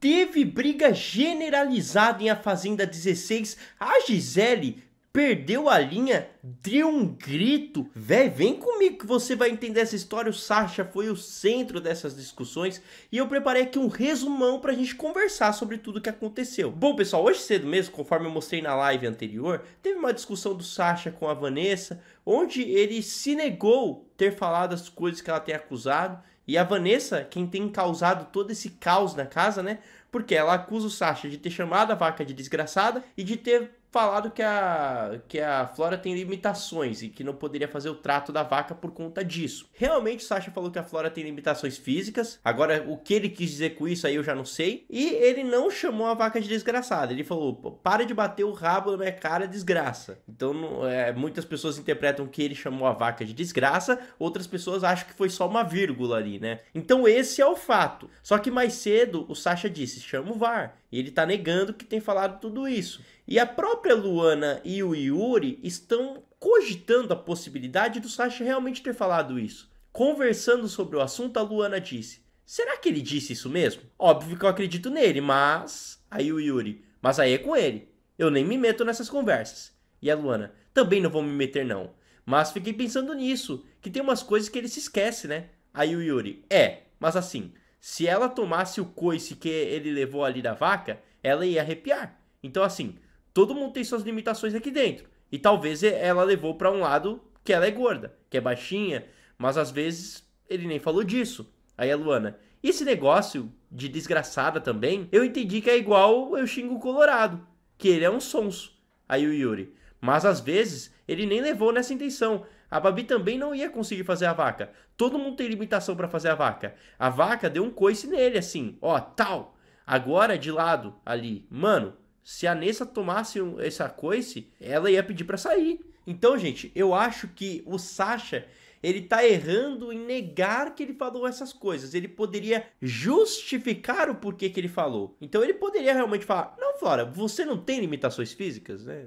Teve briga generalizada em A Fazenda 16. A Gisele perdeu a linha, deu um grito. Véi, vem comigo que você vai entender essa história. O Sasha foi o centro dessas discussões e eu preparei aqui um resumão pra gente conversar sobre tudo que aconteceu. Bom, pessoal, hoje cedo mesmo, conforme eu mostrei na live anterior, teve uma discussão do Sasha com a Vanessa, onde ele se negou ter falado as coisas que ela tem acusado e a Vanessa, quem tem causado todo esse caos na casa, né? Porque ela acusa o Sasha de ter chamado a vaca de desgraçada e de ter falado que a, que a Flora tem limitações e que não poderia fazer o trato da vaca por conta disso. Realmente, o Sasha falou que a Flora tem limitações físicas. Agora, o que ele quis dizer com isso aí eu já não sei. E ele não chamou a vaca de desgraçada. Ele falou: para de bater o rabo na minha cara, desgraça. Então, é, muitas pessoas interpretam que ele chamou a vaca de desgraça, outras pessoas acham que foi só uma vírgula ali, né? Então, esse é o fato. Só que mais cedo o Sasha disse: chama o VAR. E ele tá negando que tem falado tudo isso. E a própria Luana e o Yuri estão cogitando a possibilidade do Sasha realmente ter falado isso. Conversando sobre o assunto, a Luana disse: Será que ele disse isso mesmo? Óbvio que eu acredito nele, mas. Aí o Yuri: Mas aí é com ele. Eu nem me meto nessas conversas. E a Luana: Também não vou me meter, não. Mas fiquei pensando nisso, que tem umas coisas que ele se esquece, né? Aí o Yuri: É, mas assim, se ela tomasse o coice que ele levou ali da vaca, ela ia arrepiar. Então, assim, todo mundo tem suas limitações aqui dentro. E talvez ela levou para um lado que ela é gorda, que é baixinha, mas às vezes ele nem falou disso. Aí a Luana, esse negócio de desgraçada também, eu entendi que é igual eu xingo o Colorado, que ele é um sonso. Aí o Yuri, mas às vezes ele nem levou nessa intenção. A Babi também não ia conseguir fazer a vaca. Todo mundo tem limitação para fazer a vaca. A vaca deu um coice nele assim, ó, tal. Agora de lado ali, mano, se a Nessa tomasse essa coice, ela ia pedir para sair. Então, gente, eu acho que o Sasha ele tá errando em negar que ele falou essas coisas. Ele poderia justificar o porquê que ele falou. Então ele poderia realmente falar: "Não, Flora, você não tem limitações físicas, né?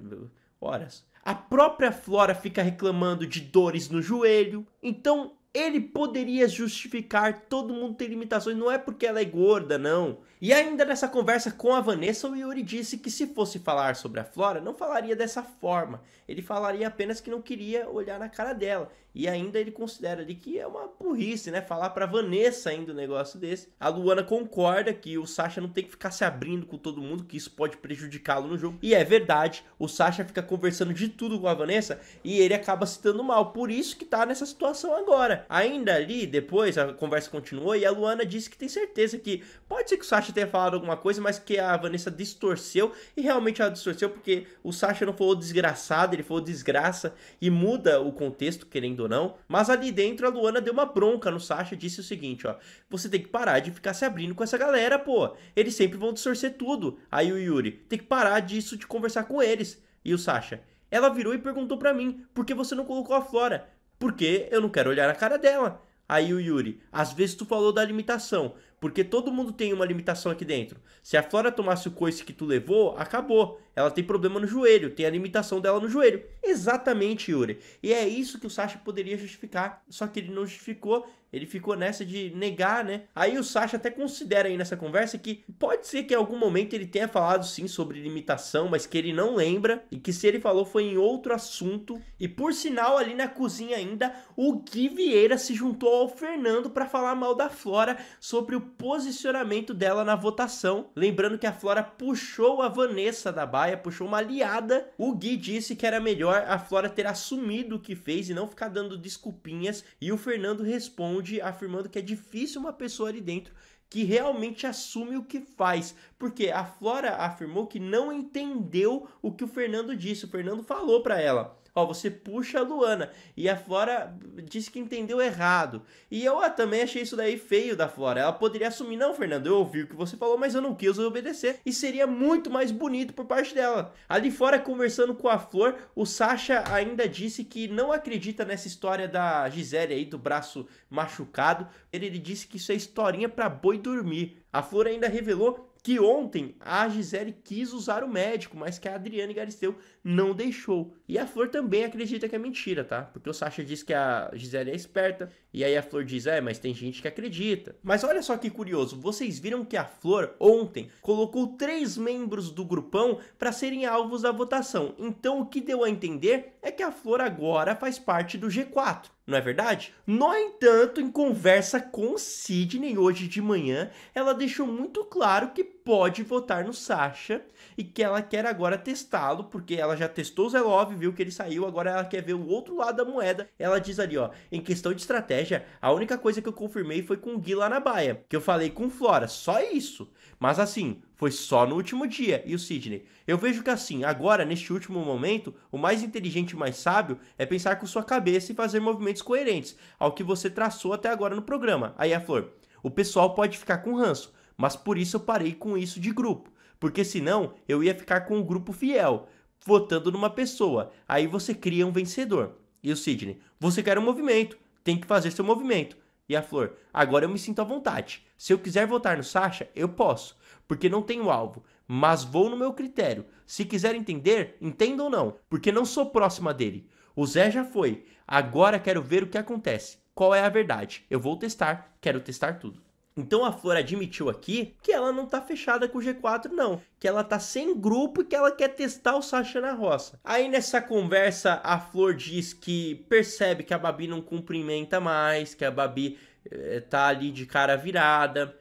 Horas. A própria Flora fica reclamando de dores no joelho. Então, ele poderia justificar todo mundo ter limitações, não é porque ela é gorda, não. E ainda nessa conversa com a Vanessa, o Yuri disse que se fosse falar sobre a Flora, não falaria dessa forma. Ele falaria apenas que não queria olhar na cara dela. E ainda ele considera ali que é uma burrice, né? Falar pra Vanessa ainda um negócio desse. A Luana concorda que o Sasha não tem que ficar se abrindo com todo mundo, que isso pode prejudicá-lo no jogo. E é verdade, o Sasha fica conversando de tudo com a Vanessa e ele acaba se dando mal. Por isso que tá nessa situação agora. Ainda ali, depois, a conversa continuou e a Luana disse que tem certeza que pode ser que o Sasha tenha falado alguma coisa, mas que a Vanessa distorceu. E realmente ela distorceu porque o Sasha não falou desgraçado, ele falou desgraça e muda o contexto, querendo ou não, mas ali dentro a Luana deu uma bronca no Sasha e disse o seguinte, ó. Você tem que parar de ficar se abrindo com essa galera, pô. Eles sempre vão distorcer tudo. Aí o Yuri, tem que parar disso de conversar com eles. E o Sasha, ela virou e perguntou para mim, por que você não colocou a Flora? Porque eu não quero olhar a cara dela. Aí o Yuri, às vezes tu falou da limitação, porque todo mundo tem uma limitação aqui dentro. Se a Flora tomasse o coice que tu levou, acabou. Ela tem problema no joelho, tem a limitação dela no joelho. Exatamente, Yuri. E é isso que o Sasha poderia justificar. Só que ele não justificou, ele ficou nessa de negar, né? Aí o Sasha até considera aí nessa conversa que pode ser que em algum momento ele tenha falado sim sobre limitação, mas que ele não lembra e que se ele falou foi em outro assunto. E por sinal, ali na cozinha ainda, o Gui Vieira se juntou ao Fernando para falar mal da Flora sobre o posicionamento dela na votação. Lembrando que a Flora puxou a Vanessa da Baia, puxou uma aliada. O Gui disse que era melhor a Flora ter assumido o que fez e não ficar dando desculpinhas. E o Fernando responde afirmando que é difícil uma pessoa ali dentro que realmente assume o que faz, porque a Flora afirmou que não entendeu o que o Fernando disse. O Fernando falou para ela: Ó, você puxa a Luana. E a Flora disse que entendeu errado. E eu ah também achei isso daí feio da Flora. Ela poderia assumir, não, Fernando, eu ouvi o que você falou, mas eu não quis obedecer. E seria muito mais bonito por parte dela. Ali fora, conversando com a Flor, o Sasha ainda disse que não acredita nessa história da Gisele aí, do braço machucado. Ele, ele disse que isso é historinha pra boi dormir. A Flor ainda revelou que ontem a Gisele quis usar o médico, mas que a Adriane Galisteu não deixou. E a Flor também acredita que é mentira, tá? Porque o Sasha diz que a Gisele é esperta, e aí a Flor diz, é, mas tem gente que acredita. Mas olha só que curioso, vocês viram que a Flor ontem colocou três membros do grupão para serem alvos da votação. Então o que deu a entender é que a Flor agora faz parte do G4 não é verdade? No entanto, em conversa com Sidney hoje de manhã, ela deixou muito claro que pode votar no Sasha e que ela quer agora testá-lo, porque ela já testou o Zelov, viu que ele saiu, agora ela quer ver o outro lado da moeda. Ela diz ali, ó, em questão de estratégia, a única coisa que eu confirmei foi com o Gui lá na baia, que eu falei com Flora, só isso. Mas assim, foi só no último dia. E o Sidney? Eu vejo que assim, agora, neste último momento, o mais inteligente e mais sábio é pensar com sua cabeça e fazer movimentos coerentes ao que você traçou até agora no programa. Aí a Flor, o pessoal pode ficar com ranço, mas por isso eu parei com isso de grupo, porque senão eu ia ficar com o um grupo fiel, votando numa pessoa. Aí você cria um vencedor. E o Sidney, você quer um movimento, tem que fazer seu movimento. E a Flor, agora eu me sinto à vontade. Se eu quiser votar no Sasha, eu posso, porque não tenho alvo, mas vou no meu critério. Se quiser entender, entenda ou não, porque não sou próxima dele. O Zé já foi, agora quero ver o que acontece. Qual é a verdade? Eu vou testar, quero testar tudo. Então a Flor admitiu aqui que ela não tá fechada com o G4, não. Que ela tá sem grupo e que ela quer testar o Sasha na roça. Aí nessa conversa, a Flor diz que percebe que a Babi não cumprimenta mais, que a Babi eh, tá ali de cara virada.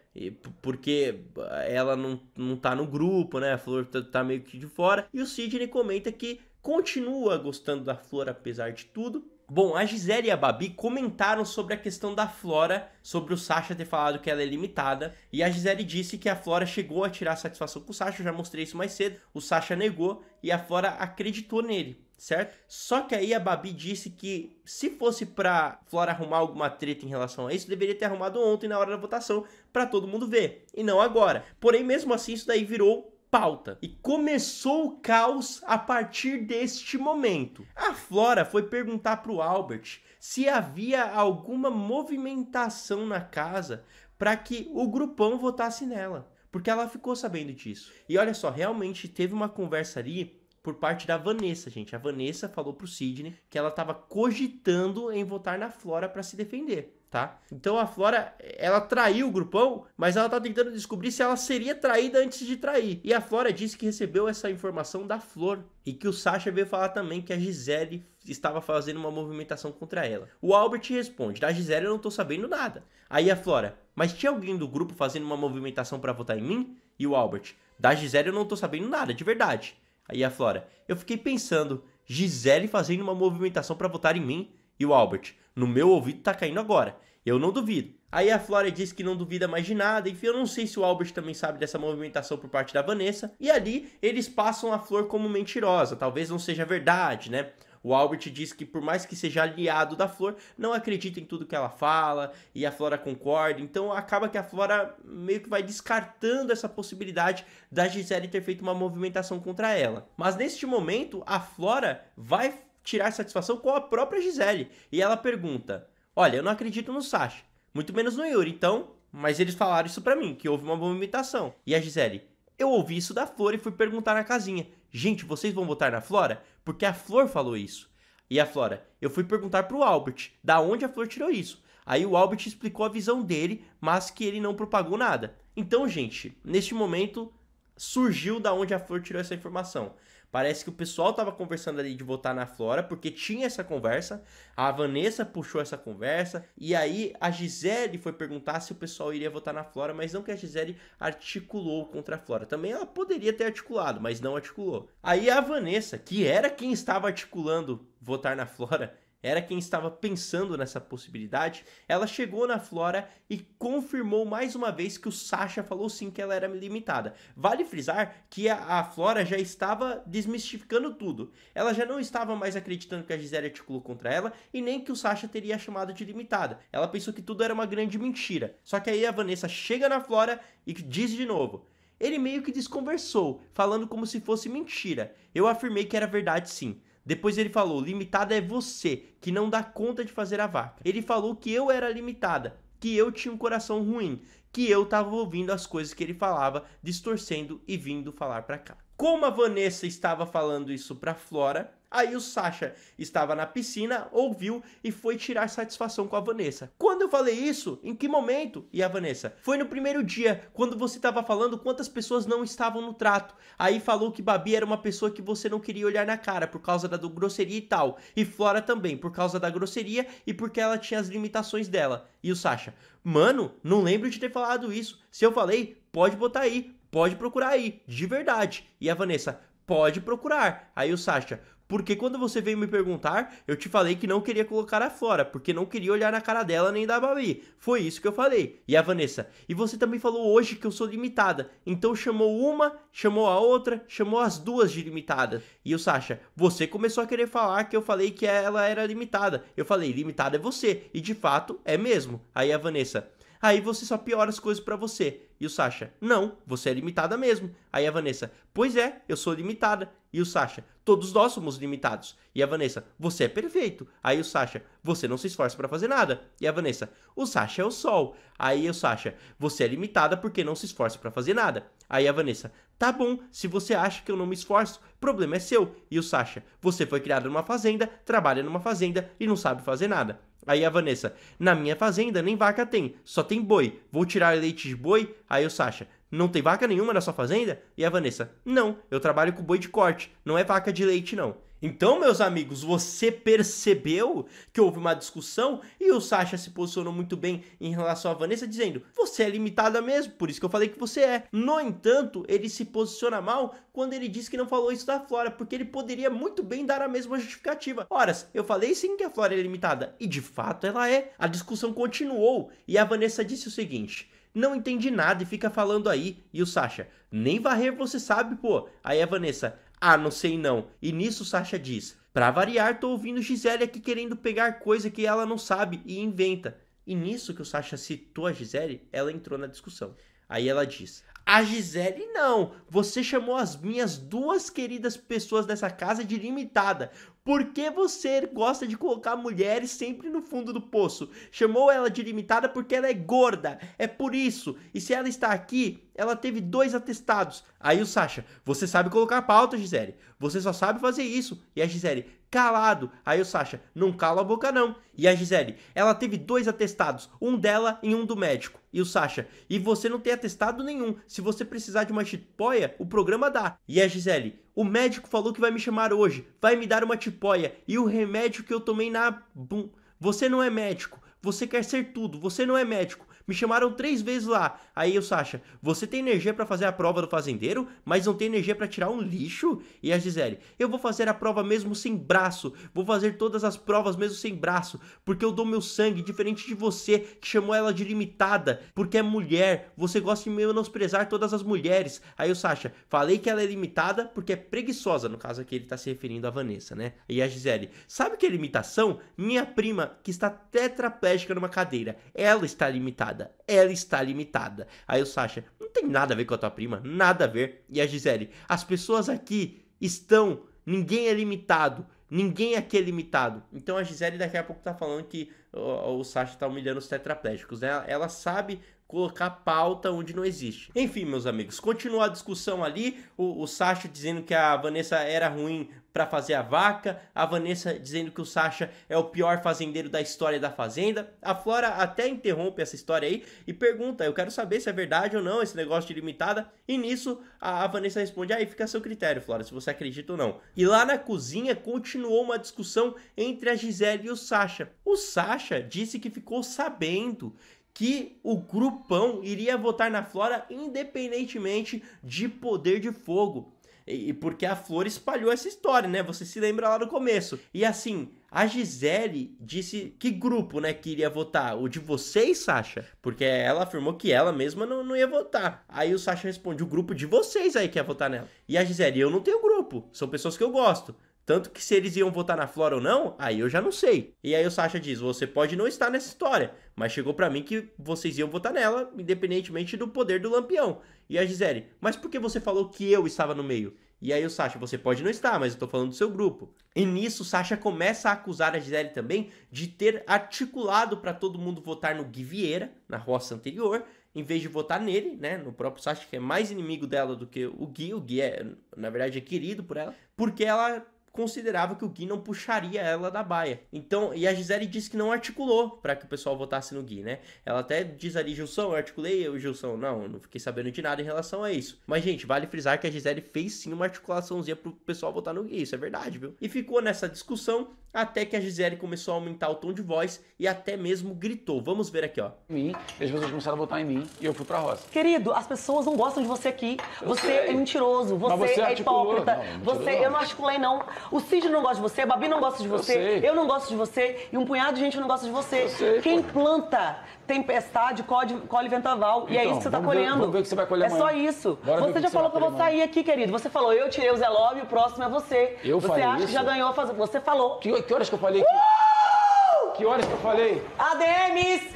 Porque ela não, não tá no grupo, né? A Flor tá, tá meio que de fora. E o Sidney comenta que continua gostando da Flor apesar de tudo, Bom, a Gisele e a Babi comentaram sobre a questão da Flora, sobre o Sasha ter falado que ela é limitada, e a Gisele disse que a Flora chegou a tirar satisfação com o Sasha, eu já mostrei isso mais cedo, o Sasha negou e a Flora acreditou nele, certo? Só que aí a Babi disse que se fosse pra Flora arrumar alguma treta em relação a isso, deveria ter arrumado ontem na hora da votação para todo mundo ver, e não agora. Porém, mesmo assim, isso daí virou pauta. E começou o caos a partir deste momento. A Flora foi perguntar para o Albert se havia alguma movimentação na casa para que o grupão votasse nela, porque ela ficou sabendo disso. E olha só, realmente teve uma conversa ali por parte da Vanessa, gente. A Vanessa falou pro Sidney que ela estava cogitando em votar na Flora para se defender tá? Então a Flora, ela traiu o grupão, mas ela tá tentando descobrir se ela seria traída antes de trair. E a Flora disse que recebeu essa informação da Flor e que o Sasha veio falar também que a Gisele estava fazendo uma movimentação contra ela. O Albert responde: "Da Gisele eu não tô sabendo nada". Aí a Flora: "Mas tinha alguém do grupo fazendo uma movimentação para votar em mim?" E o Albert: "Da Gisele eu não tô sabendo nada, de verdade". Aí a Flora: "Eu fiquei pensando, Gisele fazendo uma movimentação para votar em mim?" E o Albert: no meu ouvido tá caindo agora. Eu não duvido. Aí a Flora diz que não duvida mais de nada, enfim, eu não sei se o Albert também sabe dessa movimentação por parte da Vanessa. E ali eles passam a Flor como mentirosa, talvez não seja verdade, né? O Albert diz que, por mais que seja aliado da Flor, não acredita em tudo que ela fala e a Flora concorda. Então acaba que a Flora meio que vai descartando essa possibilidade da Gisele ter feito uma movimentação contra ela. Mas neste momento, a Flora vai tirar satisfação com a própria Gisele. E ela pergunta: Olha, eu não acredito no Sasha, muito menos no Yuri, então. Mas eles falaram isso para mim, que houve uma imitação. E a Gisele: Eu ouvi isso da Flor e fui perguntar na casinha: Gente, vocês vão votar na Flora? Porque a Flor falou isso. E a Flora: Eu fui perguntar pro Albert, da onde a Flor tirou isso. Aí o Albert explicou a visão dele, mas que ele não propagou nada. Então, gente, neste momento surgiu da onde a Flor tirou essa informação. Parece que o pessoal tava conversando ali de votar na Flora, porque tinha essa conversa. A Vanessa puxou essa conversa. E aí a Gisele foi perguntar se o pessoal iria votar na Flora, mas não que a Gisele articulou contra a Flora. Também ela poderia ter articulado, mas não articulou. Aí a Vanessa, que era quem estava articulando votar na Flora, era quem estava pensando nessa possibilidade, ela chegou na Flora e confirmou mais uma vez que o Sasha falou sim que ela era limitada. Vale frisar que a, Flora já estava desmistificando tudo. Ela já não estava mais acreditando que a Gisele articulou contra ela e nem que o Sasha teria chamado de limitada. Ela pensou que tudo era uma grande mentira. Só que aí a Vanessa chega na Flora e diz de novo: ele meio que desconversou, falando como se fosse mentira. Eu afirmei que era verdade sim. Depois ele falou: limitada é você, que não dá conta de fazer a vaca. Ele falou que eu era limitada, que eu tinha um coração ruim, que eu estava ouvindo as coisas que ele falava, distorcendo e vindo falar para cá. Como a Vanessa estava falando isso para Flora, Aí o Sasha estava na piscina, ouviu e foi tirar satisfação com a Vanessa. Quando eu falei isso? Em que momento? E a Vanessa? Foi no primeiro dia, quando você estava falando quantas pessoas não estavam no trato. Aí falou que Babi era uma pessoa que você não queria olhar na cara por causa da grosseria e tal. E Flora também, por causa da grosseria e porque ela tinha as limitações dela. E o Sasha? Mano, não lembro de ter falado isso. Se eu falei, pode botar aí, pode procurar aí, de verdade. E a Vanessa? Pode procurar. Aí o Sasha, porque quando você veio me perguntar, eu te falei que não queria colocar a Flora, porque não queria olhar na cara dela nem da Babi. Foi isso que eu falei. E a Vanessa, e você também falou hoje que eu sou limitada, então chamou uma, chamou a outra, chamou as duas de limitada. E o Sasha, você começou a querer falar que eu falei que ela era limitada. Eu falei, limitada é você, e de fato é mesmo. Aí a Vanessa, aí você só piora as coisas para você. E o Sasha, não, você é limitada mesmo. Aí a Vanessa, pois é, eu sou limitada. E o Sasha, todos nós somos limitados. E a Vanessa, você é perfeito. Aí o Sasha, você não se esforça para fazer nada. E a Vanessa, o Sasha é o sol. Aí o Sasha, você é limitada porque não se esforça para fazer nada. Aí a Vanessa, tá bom, se você acha que eu não me esforço, problema é seu. E o Sasha, você foi criado numa fazenda, trabalha numa fazenda e não sabe fazer nada. Aí a Vanessa, na minha fazenda nem vaca tem, só tem boi. Vou tirar leite de boi? Aí o Sasha, não tem vaca nenhuma na sua fazenda? E a Vanessa, não, eu trabalho com boi de corte, não é vaca de leite não. Então, meus amigos, você percebeu que houve uma discussão e o Sasha se posicionou muito bem em relação à Vanessa, dizendo: você é limitada mesmo, por isso que eu falei que você é. No entanto, ele se posiciona mal quando ele diz que não falou isso da Flora, porque ele poderia muito bem dar a mesma justificativa. Ora, eu falei sim que a Flora é limitada, e de fato ela é. A discussão continuou e a Vanessa disse o seguinte não entendi nada e fica falando aí. E o Sasha, nem varrer você sabe, pô. Aí a Vanessa, ah, não sei não. E nisso o Sasha diz, pra variar, tô ouvindo Gisele aqui querendo pegar coisa que ela não sabe e inventa. E nisso que o Sasha citou a Gisele, ela entrou na discussão. Aí ela diz: A Gisele não! Você chamou as minhas duas queridas pessoas dessa casa de limitada. Por que você gosta de colocar mulheres sempre no fundo do poço? Chamou ela de limitada porque ela é gorda. É por isso. E se ela está aqui, ela teve dois atestados. Aí o Sasha, você sabe colocar pauta, Gisele. Você só sabe fazer isso. E a Gisele, calado. Aí o Sasha, não cala a boca não. E a Gisele, ela teve dois atestados, um dela e um do médico. E o Sasha, e você não tem atestado nenhum. Se você precisar de uma tipóia, o programa dá. E a Gisele, o médico falou que vai me chamar hoje, vai me dar uma tipóia e o remédio que eu tomei na... Bum. Você não é médico, você quer ser tudo, você não é médico. Me chamaram três vezes lá. Aí o Sasha, você tem energia para fazer a prova do fazendeiro, mas não tem energia para tirar um lixo? E a Gisele, eu vou fazer a prova mesmo sem braço. Vou fazer todas as provas mesmo sem braço, porque eu dou meu sangue, diferente de você que chamou ela de limitada, porque é mulher. Você gosta de menosprezar todas as mulheres. Aí o Sasha, falei que ela é limitada porque é preguiçosa, no caso aqui ele tá se referindo a Vanessa, né? E a Gisele, sabe que é limitação? Minha prima que está tetraplégica numa cadeira, ela está limitada limitada. Ela está limitada. Aí o Sasha, não tem nada a ver com a tua prima, nada a ver. E a Gisele, as pessoas aqui estão, ninguém é limitado. Ninguém aqui é limitado. Então a Gisele daqui a pouco tá falando que o, o Sasha tá humilhando os tetraplégicos. Né? Ela sabe colocar pauta onde não existe. Enfim, meus amigos, continua a discussão ali, o, o Sacha dizendo que a Vanessa era ruim para fazer a vaca, a Vanessa dizendo que o Sacha é o pior fazendeiro da história da fazenda. A Flora até interrompe essa história aí e pergunta: "Eu quero saber se é verdade ou não esse negócio de limitada". E nisso a, a Vanessa responde: "Aí ah, fica a seu critério, Flora, se você acredita ou não". E lá na cozinha continuou uma discussão entre a Gisele e o Sacha. O Sacha disse que ficou sabendo que o grupão iria votar na Flora independentemente de poder de fogo. E porque a Flor espalhou essa história, né? Você se lembra lá no começo. E assim, a Gisele disse que grupo, né, que iria votar? O de vocês, Sasha? Porque ela afirmou que ela mesma não, não ia votar. Aí o Sasha responde: o grupo de vocês aí que ia votar nela. E a Gisele, eu não tenho grupo, são pessoas que eu gosto. Tanto que se eles iam votar na Flora ou não, aí eu já não sei. E aí o Sasha diz: você pode não estar nessa história, mas chegou para mim que vocês iam votar nela, independentemente do poder do Lampião. E a Gisele: mas por que você falou que eu estava no meio? E aí o Sasha, você pode não estar, mas eu tô falando do seu grupo. E nisso o Sasha começa a acusar a Gisele também de ter articulado para todo mundo votar no Gui Vieira, na roça anterior, em vez de votar nele, né? No próprio Sasha, que é mais inimigo dela do que o Gui. O Gui, é, na verdade, é querido por ela, porque ela considerava que o Gui não puxaria ela da baia. Então, e a Gisele disse que não articulou para que o pessoal votasse no Gui, né? Ela até diz ali, Gilson, eu articulei, eu, Gilson, não, não fiquei sabendo de nada em relação a isso. Mas, gente, vale frisar que a Gisele fez sim uma articulaçãozinha pro pessoal votar no Gui, isso é verdade, viu? E ficou nessa discussão até que a Gisele começou a aumentar o tom de voz e até mesmo gritou. Vamos ver aqui, ó. Mim, as pessoas começaram a votar em mim e eu fui pra roça. Querido, as pessoas não gostam de você aqui. Eu você sei. é mentiroso, você, você é hipócrita. Não, não você, que eu não articulei não. O Cid não gosta de você, a Babi não gosta de você, eu, eu não gosto de você e um punhado de gente não gosta de você. Sei, Quem pô. planta tempestade, colhe cole ventaval. Então, e é então, isso que você está colhendo. Ver, vamos ver que você vai colher É só isso. Bora você já que falou que eu vou sair aqui, querido. Você falou, eu tirei o Zé Love, o próximo é você. Eu você falei Você acha isso? que já ganhou, você falou. Que, que horas que eu falei Uh! Que horas que eu falei? ADMs!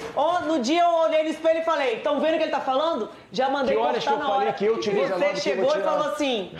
No dia eu olhei no espelho e falei, estão vendo o que ele está falando? Já mandei que horas que eu falei hora. que eu tirei o Zé Love? Você chegou e falou assim...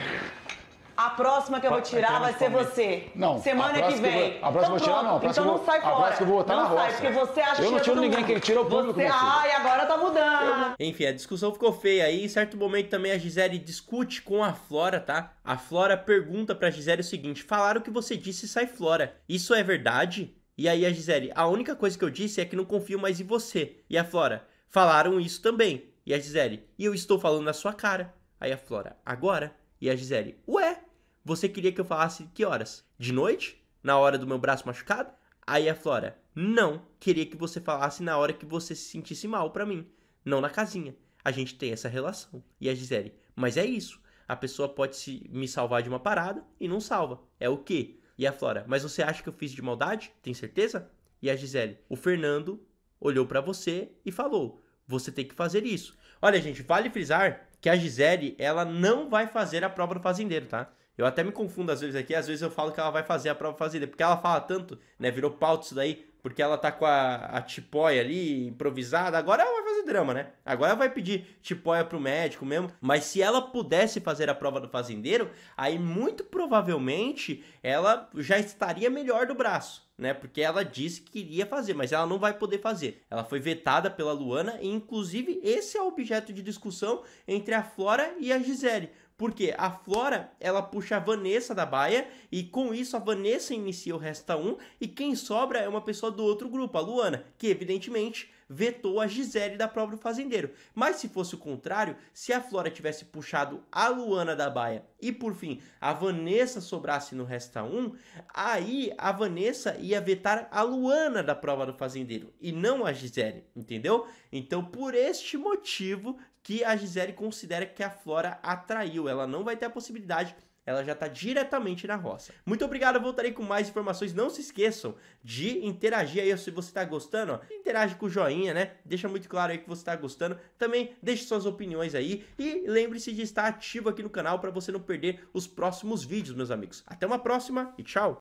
A próxima que eu vou tirar vai ser você. Não. Semana que vem. a próxima então, vou tirar, não. então não sai fora. A próxima que eu vou votar então então não na roça. Sai, porque você acha eu não tiro ninguém, que ele tira o público. Você... Ai, agora tá mudando. Enfim, a discussão ficou feia aí. Em certo momento também a Gisele discute com a Flora, tá? A Flora pergunta pra Gisele o seguinte: falaram que você disse sai Flora. Isso é verdade? E aí a Gisele, a única coisa que eu disse é que não confio mais em você. E a Flora, falaram isso também. E a Gisele, e eu estou falando na sua cara. Aí a Flora, agora? E a Gisele, ué? Você queria que eu falasse que horas? De noite? Na hora do meu braço machucado? Aí a Flora, não, queria que você falasse na hora que você se sentisse mal para mim, não na casinha. A gente tem essa relação. E a Gisele, mas é isso. A pessoa pode se, me salvar de uma parada e não salva. É o quê? E a Flora, mas você acha que eu fiz de maldade? Tem certeza? E a Gisele, o Fernando olhou para você e falou: você tem que fazer isso. Olha, gente, vale frisar que a Gisele, ela não vai fazer a prova do fazendeiro, tá? Eu até me confundo às vezes aqui, às vezes eu falo que ela vai fazer a prova fazida, porque ela fala tanto, né? Virou pauta isso daí, porque ela tá com a, a tipóia ali, improvisada. Agora ela vai fazer drama, né? Agora ela vai pedir tipóia pro médico mesmo. Mas se ela pudesse fazer a prova do fazendeiro, aí muito provavelmente ela já estaria melhor do braço, né? Porque ela disse que iria fazer, mas ela não vai poder fazer. Ela foi vetada pela Luana e, inclusive, esse é o objeto de discussão entre a Flora e a Gisele porque a Flora, ela puxa a Vanessa da baia, e com isso a Vanessa inicia o Resta 1, e quem sobra é uma pessoa do outro grupo, a Luana, que evidentemente vetou a Gisele da prova do fazendeiro. Mas se fosse o contrário, se a Flora tivesse puxado a Luana da baia e por fim a Vanessa sobrasse no Resta 1, aí a Vanessa ia vetar a Luana da prova do fazendeiro e não a Gisele, entendeu? Então por este motivo que a Gisele considera que a Flora atraiu. Ela não vai ter a possibilidade ela já está diretamente na roça. Muito obrigado, eu voltarei com mais informações. Não se esqueçam de interagir aí se você está gostando. Ó, interage com o joinha, né? Deixa muito claro aí que você está gostando. Também deixe suas opiniões aí e lembre-se de estar ativo aqui no canal para você não perder os próximos vídeos, meus amigos. Até uma próxima e tchau!